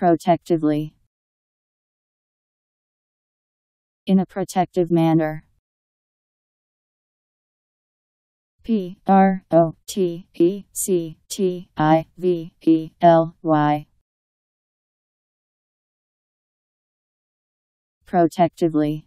protectively. In a protective manner. P R O T E C T I V E L Y. Protectively.